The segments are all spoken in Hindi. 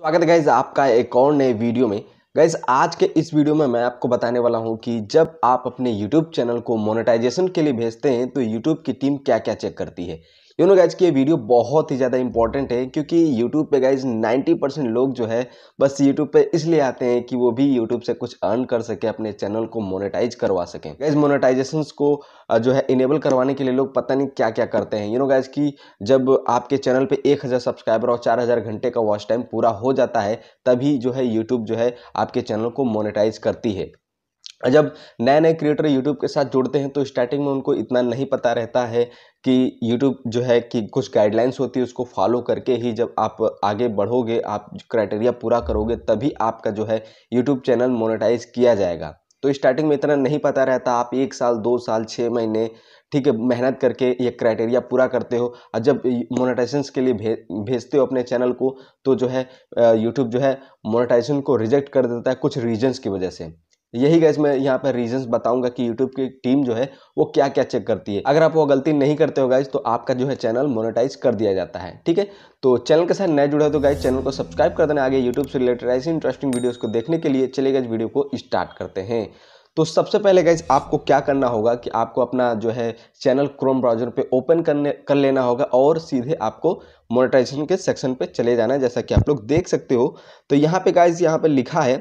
स्वागत है गाइज आपका एक और नए वीडियो में गाइज आज के इस वीडियो में मैं आपको बताने वाला हूं कि जब आप अपने YouTube चैनल को मोनेटाइजेशन के लिए भेजते हैं तो YouTube की टीम क्या क्या चेक करती है यू नो गाइज की ये वीडियो बहुत ही ज़्यादा इंपॉर्टेंट है क्योंकि यूट्यूब पे गाइज 90 परसेंट लोग जो है बस यूट्यूब पे इसलिए आते हैं कि वो भी यूट्यूब से कुछ अर्न कर सके अपने चैनल को मोनेटाइज करवा सकें गाइज मोनेटाइजेशन को जो है इनेबल करवाने के लिए लोग पता नहीं क्या क्या करते हैं यू नो गैज की जब आपके चैनल पर एक सब्सक्राइबर और चार घंटे का वॉच टाइम पूरा हो जाता है तभी जो है यूट्यूब जो है आपके चैनल को मोनिटाइज करती है जब नए नए क्रिएटर यूट्यूब के साथ जुड़ते हैं तो स्टार्टिंग में उनको इतना नहीं पता रहता है कि यूट्यूब जो है कि कुछ गाइडलाइंस होती है उसको फॉलो करके ही जब आप आगे बढ़ोगे आप क्राइटेरिया पूरा करोगे तभी आपका जो है यूट्यूब चैनल मोनेटाइज किया जाएगा तो स्टार्टिंग में इतना नहीं पता रहता आप एक साल दो साल छः महीने ठीक है मेहनत करके ये क्राइटेरिया पूरा करते हो और जब मोनेटाइजेशन के लिए भेजते हो अपने चैनल को तो जो है यूट्यूब जो है मोनेटाइजेशन को रिजेक्ट कर देता है कुछ रीजंस की वजह से यही गैस मैं यहाँ पर रीजंस बताऊंगा कि यूट्यूब की टीम जो है वो क्या क्या चेक करती है अगर आप वो गलती नहीं करते हो गाइज तो आपका जो है चैनल मोनेटाइज कर दिया जाता है ठीक है तो चैनल के साथ नए जुड़े तो गाइज चैनल को सब्सक्राइब कर देना आगे यूट्यूब से रिलेटेड ऐसी इंटरेस्टिंग वीडियोज़ को देखने के लिए चले गए वीडियो को स्टार्ट करते हैं तो सबसे पहले गाइज आपको क्या करना होगा कि आपको अपना जो है चैनल क्रोम ब्राउजर पे ओपन करने कर लेना होगा और सीधे आपको मोनेटाइजेशन के सेक्शन पे चले जाना है जैसा कि आप लोग देख सकते हो तो यहाँ पे गाइज यहाँ पे लिखा है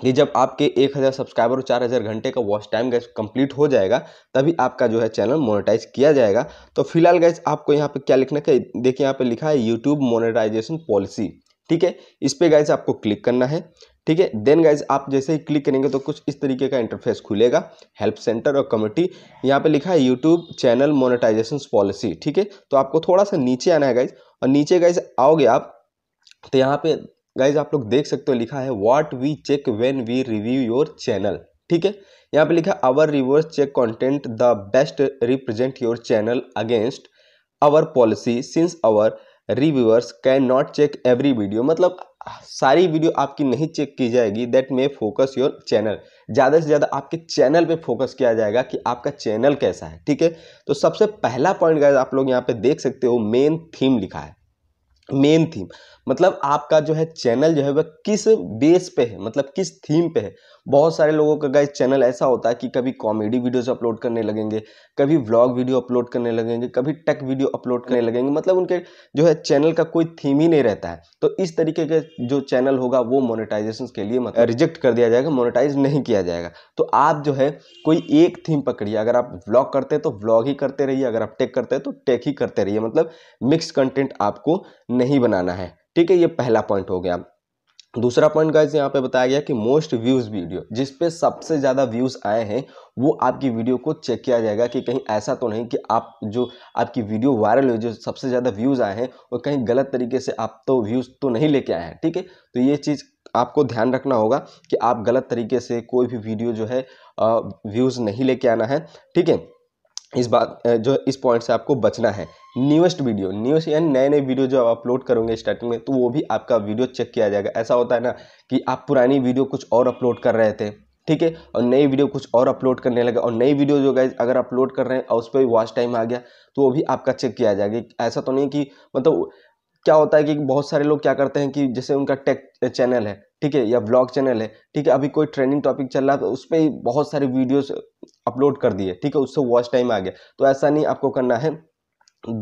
कि जब आपके एक हज़ार सब्सक्राइबर और चार हज़ार घंटे का वॉच टाइम गैस कंप्लीट हो जाएगा तभी आपका जो है चैनल मोनेटाइज किया जाएगा तो फिलहाल गैस आपको यहाँ पे क्या लिखना है देखिए यहाँ पे लिखा है यूट्यूब मोनेटाइजेशन पॉलिसी ठीक है इस पर गैस आपको क्लिक करना है ठीक है देन गाइज आप जैसे ही क्लिक करेंगे तो कुछ इस तरीके का इंटरफेस खुलेगा हेल्प सेंटर और कमेटी यहाँ पे लिखा है यूट्यूब चैनल मोनेटाइजेशन पॉलिसी ठीक है तो आपको थोड़ा सा नीचे आना है गाइज और नीचे गाइज आओगे आप तो यहाँ पे गाइज आप लोग देख सकते हो लिखा है what we check when we review your channel ठीक है यहाँ पे लिखा our reverse check content the best represent your channel against our policy since our reviewers can not check every video मतलब सारी वीडियो आपकी नहीं चेक की जाएगी that may focus your channel ज़्यादा से ज़्यादा आपके चैनल पे फोकस किया जाएगा कि आपका चैनल कैसा है ठीक है तो सबसे पहला पॉइंट गाइज आप लोग यहाँ पे देख सकते हो मेन थीम लिखा है मेन थीम मतलब आपका जो है चैनल जो है वह किस बेस पे है मतलब किस थीम पे है बहुत सारे लोगों का गाइज चैनल ऐसा होता है कि कभी कॉमेडी वीडियोस अपलोड करने लगेंगे कभी व्लॉग वीडियो अपलोड करने लगेंगे कभी टेक वीडियो अपलोड करने लगेंगे मतलब उनके जो है चैनल का कोई थीम ही नहीं रहता है तो इस तरीके के जो चैनल होगा वो मोनिटाइजेशन के लिए मतलब रिजेक्ट कर दिया जाएगा मोनिटाइज नहीं किया जाएगा तो आप जो है कोई एक थीम पकड़िए अगर आप व्लॉग करते हैं तो व्लॉग ही करते रहिए अगर आप टेक करते हैं तो टेक ही करते रहिए मतलब मिक्स कंटेंट आपको नहीं बनाना है ठीक है ये पहला पॉइंट हो गया दूसरा पॉइंट गाइज यहाँ पे बताया गया कि मोस्ट व्यूज़ वीडियो जिस पे सबसे ज़्यादा व्यूज़ आए हैं वो आपकी वीडियो को चेक किया जाएगा कि कहीं ऐसा तो नहीं कि आप जो आपकी वीडियो वायरल हुई जो सबसे ज़्यादा व्यूज़ आए हैं और कहीं गलत तरीके से आप तो व्यूज़ तो नहीं लेके आए हैं ठीक है तो ये चीज़ आपको ध्यान रखना होगा कि आप गलत तरीके से कोई भी वीडियो जो है व्यूज़ नहीं लेके आना है ठीक है इस बात जो इस पॉइंट से आपको बचना है न्यूएस्ट वीडियो न्यूएस्ट यानी नए नए वीडियो जो आप अपलोड करोगे स्टार्टिंग में तो वो भी आपका वीडियो चेक किया जाएगा ऐसा होता है ना कि आप पुरानी वीडियो कुछ और अपलोड कर रहे थे ठीक है और नई वीडियो कुछ और अपलोड करने लगे और नई वीडियो जो गाइज अगर अपलोड कर रहे हैं और उस पर वॉच टाइम आ गया तो वो भी आपका चेक किया जाएगा ऐसा तो नहीं कि मतलब क्या होता है कि बहुत सारे लोग क्या करते हैं कि जैसे उनका टेक चैनल है ठीक है या ब्लॉग चैनल है ठीक है अभी कोई ट्रेंडिंग टॉपिक चल रहा है तो उस पर बहुत सारे वीडियोस अपलोड कर दिए ठीक है उससे वॉच टाइम आ गया तो ऐसा नहीं आपको करना है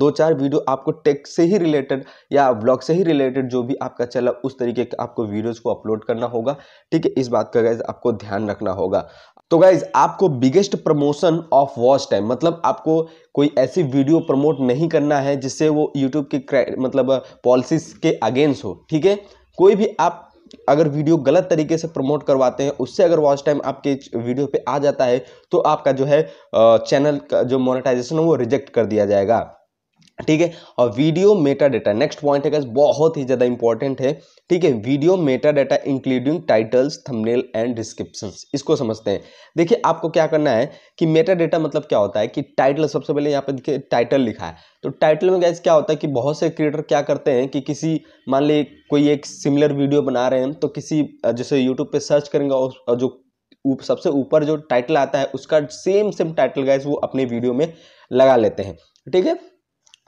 दो चार वीडियो आपको टेक से ही रिलेटेड या ब्लॉग से ही रिलेटेड जो भी आपका चला उस तरीके के आपको वीडियोस को अपलोड करना होगा ठीक है इस बात का गैस आपको ध्यान रखना होगा तो गाइज आपको biggest promotion of watch time मतलब आपको कोई ऐसी वीडियो प्रमोट नहीं करना है जिससे वो यूट्यूब के मतलब पॉलिसीज के अगेंस्ट हो ठीक है कोई भी आप अगर वीडियो गलत तरीके से प्रमोट करवाते हैं उससे अगर वॉच टाइम आपके वीडियो पे आ जाता है तो आपका जो है चैनल का जो मोनेटाइजेशन है वो रिजेक्ट कर दिया जाएगा ठीक है और video meta data next point है बहुत ही ज़्यादा इंपॉर्टेंट है ठीक है video meta data including titles thumbnail and description इसको समझते हैं देखिए आपको क्या करना है कि मेटा डेटा मतलब क्या होता है कि टाइटल सबसे पहले यहाँ पे देखिए टाइटल लिखा है तो टाइटल में गैस क्या होता है कि बहुत से क्रिएटर क्या करते हैं कि किसी मान ली कोई एक सिमिलर वीडियो बना रहे हैं तो किसी जैसे यूट्यूब पर सर्च करेंगे और जो उप, सबसे ऊपर जो टाइटल आता है उसका सेम सेम टाइटल गैस वो अपने वीडियो में लगा लेते हैं ठीक है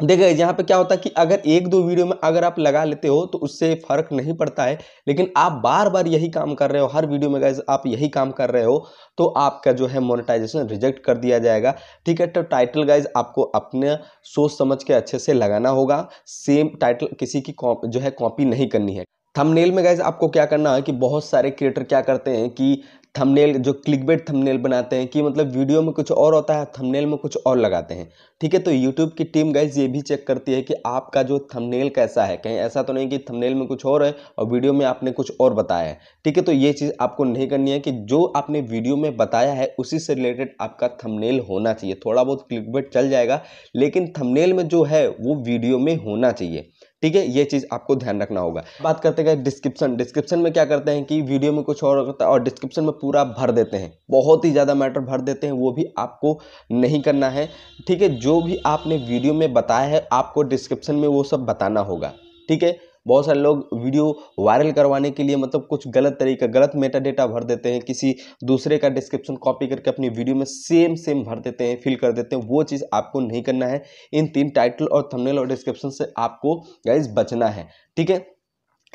देखिए यहाँ पे क्या होता है कि अगर एक दो वीडियो में अगर आप लगा लेते हो तो उससे फ़र्क नहीं पड़ता है लेकिन आप बार बार यही काम कर रहे हो हर वीडियो में गाइज आप यही काम कर रहे हो तो आपका जो है मोनेटाइजेशन रिजेक्ट कर दिया जाएगा ठीक है तो टाइटल गाइज आपको अपने सोच समझ के अच्छे से लगाना होगा सेम टाइटल किसी की जो है कॉपी नहीं करनी है थंबनेल में गाइज आपको क्या करना है कि बहुत सारे क्रिएटर क्या करते हैं कि थंबनेल जो क्लिकबेट थंबनेल बनाते हैं कि मतलब वीडियो में कुछ और होता है थंबनेल में कुछ और लगाते हैं ठीक है तो यूट्यूब की टीम गाइज ये भी चेक करती है कि आपका जो थंबनेल कैसा है कहीं ऐसा तो नहीं कि थंबनेल में कुछ और है और वीडियो में आपने कुछ और बताया है ठीक है तो ये चीज़ आपको नहीं करनी है कि जो आपने वीडियो में बताया है उसी से रिलेटेड आपका थमनेल होना चाहिए थोड़ा बहुत क्लिकबेट चल जाएगा लेकिन थमनेल में जो है वो वीडियो में होना चाहिए ठीक है ये चीज़ आपको ध्यान रखना होगा बात करते गए डिस्क्रिप्शन डिस्क्रिप्शन में क्या करते हैं कि वीडियो में कुछ और होता है और डिस्क्रिप्शन में पूरा भर देते हैं बहुत ही ज़्यादा मैटर भर देते हैं वो भी आपको नहीं करना है ठीक है जो भी आपने वीडियो में बताया है आपको डिस्क्रिप्शन में वो सब बताना होगा ठीक है बहुत सारे लोग वीडियो वायरल करवाने के लिए मतलब कुछ गलत तरीका गलत मेटा डेटा भर देते हैं किसी दूसरे का डिस्क्रिप्शन कॉपी करके अपनी वीडियो में सेम सेम भर देते हैं फिल कर देते हैं वो चीज़ आपको नहीं करना है इन तीन टाइटल और थंबनेल और डिस्क्रिप्शन से आपको गाइज बचना है ठीक है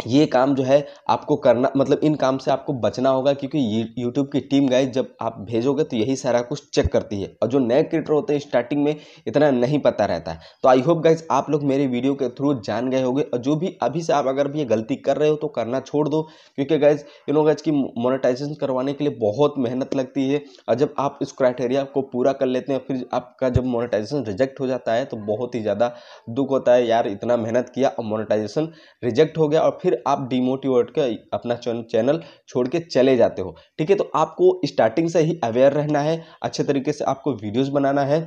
ये काम जो है आपको करना मतलब इन काम से आपको बचना होगा क्योंकि यूट्यूब की टीम गाइज जब आप भेजोगे तो यही सारा कुछ चेक करती है और जो नए क्रिएटर होते हैं स्टार्टिंग में इतना नहीं पता रहता है तो आई होप गाइज आप लोग मेरे वीडियो के थ्रू जान गए होंगे और जो भी अभी से आप अगर भी ये गलती कर रहे हो तो करना छोड़ दो क्योंकि गाइज यू नो गाइज की मोनिटाइजेशन करवाने के लिए बहुत मेहनत लगती है और जब आप इस क्राइटेरिया को पूरा कर लेते हैं फिर आपका जब मोनिटाइजेशन रिजेक्ट हो जाता है तो बहुत ही ज़्यादा दुख होता है यार इतना मेहनत किया और मोनिटाइजेशन रिजेक्ट हो गया और फिर आप डिमोटिवेट कर अपना चैनल छोड़ के चले जाते हो ठीक है तो आपको स्टार्टिंग से ही अवेयर रहना है अच्छे तरीके से आपको वीडियोज़ बनाना है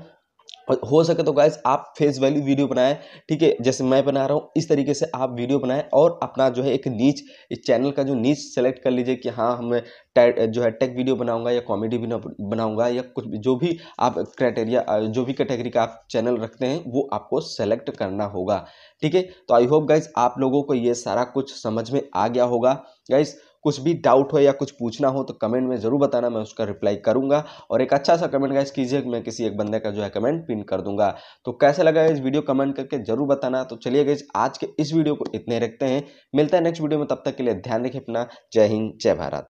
हो सके तो गाइज आप फेस वैल्यू वीडियो बनाएं ठीक है जैसे मैं बना रहा हूँ इस तरीके से आप वीडियो बनाएं और अपना जो है एक नीच इस चैनल का जो नीच सेलेक्ट कर लीजिए कि हाँ हमें जो है टेक वीडियो बनाऊंगा या कॉमेडी भी बनाऊंगा या कुछ भी जो भी आप क्राइटेरिया जो भी कैटेगरी का आप चैनल रखते हैं वो आपको सेलेक्ट करना होगा ठीक है तो आई होप गाइज आप लोगों को ये सारा कुछ समझ में आ गया होगा गाइज़ कुछ भी डाउट हो या कुछ पूछना हो तो कमेंट में ज़रूर बताना मैं उसका रिप्लाई करूंगा और एक अच्छा सा कमेंट गाइज कीजिए मैं किसी एक बंदे का जो है कमेंट पिन कर दूंगा तो कैसा लगा इस वीडियो कमेंट करके जरूर बताना तो चलिए गाइज आज के इस वीडियो को इतने रखते हैं मिलता है नेक्स्ट वीडियो में तब तक के लिए ध्यान रखिए अपना जय हिंद जय भारत